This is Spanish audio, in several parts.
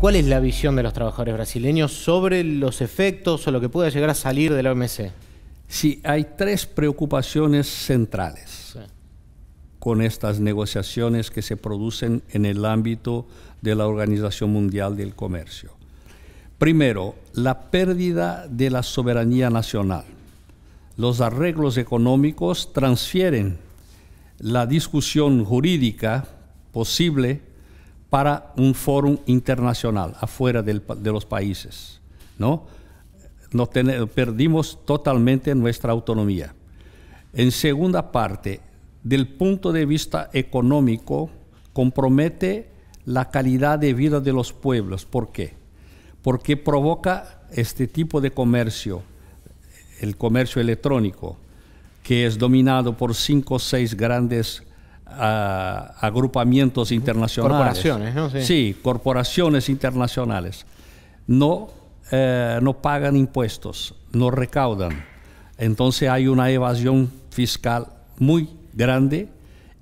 ¿Cuál es la visión de los trabajadores brasileños sobre los efectos o lo que pueda llegar a salir de la OMC? Sí, hay tres preocupaciones centrales con estas negociaciones que se producen en el ámbito de la Organización Mundial del Comercio. Primero, la pérdida de la soberanía nacional. Los arreglos económicos transfieren la discusión jurídica posible para un foro internacional afuera de los países, ¿no? perdimos totalmente nuestra autonomía. En segunda parte, del punto de vista económico, compromete la calidad de vida de los pueblos. ¿Por qué? Porque provoca este tipo de comercio, el comercio electrónico, que es dominado por cinco o seis grandes agrupamientos internacionales. Corporaciones, ¿no? Sí, corporaciones internacionales. No, eh, no pagan impuestos, no recaudan. Entonces hay una evasión fiscal muy grande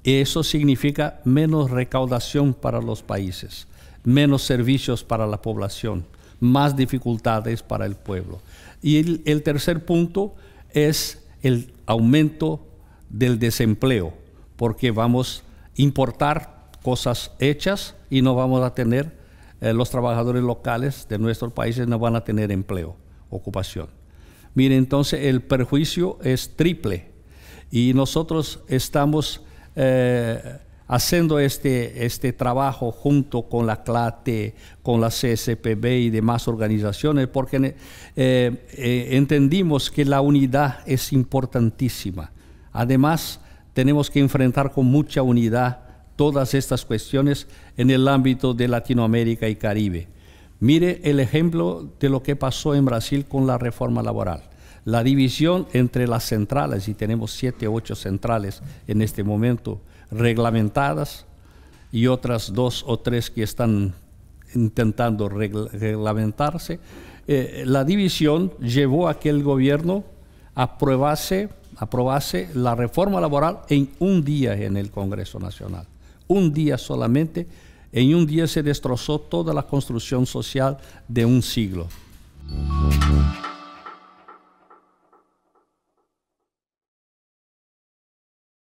eso significa menos recaudación para los países, menos servicios para la población, más dificultades para el pueblo. Y el tercer punto es el aumento del desempleo porque vamos a importar cosas hechas y no vamos a tener, eh, los trabajadores locales de nuestros países no van a tener empleo, ocupación. Mire, entonces el perjuicio es triple y nosotros estamos eh, haciendo este, este trabajo junto con la CLATE, con la CSPB y demás organizaciones, porque eh, entendimos que la unidad es importantísima. Además, tenemos que enfrentar con mucha unidad todas estas cuestiones en el ámbito de Latinoamérica y Caribe. Mire el ejemplo de lo que pasó en Brasil con la reforma laboral. La división entre las centrales, y tenemos siete o ocho centrales en este momento reglamentadas, y otras dos o tres que están intentando reglamentarse, eh, la división llevó a que el gobierno aprobase aprobase la reforma laboral en un día en el Congreso Nacional. Un día solamente. En un día se destrozó toda la construcción social de un siglo.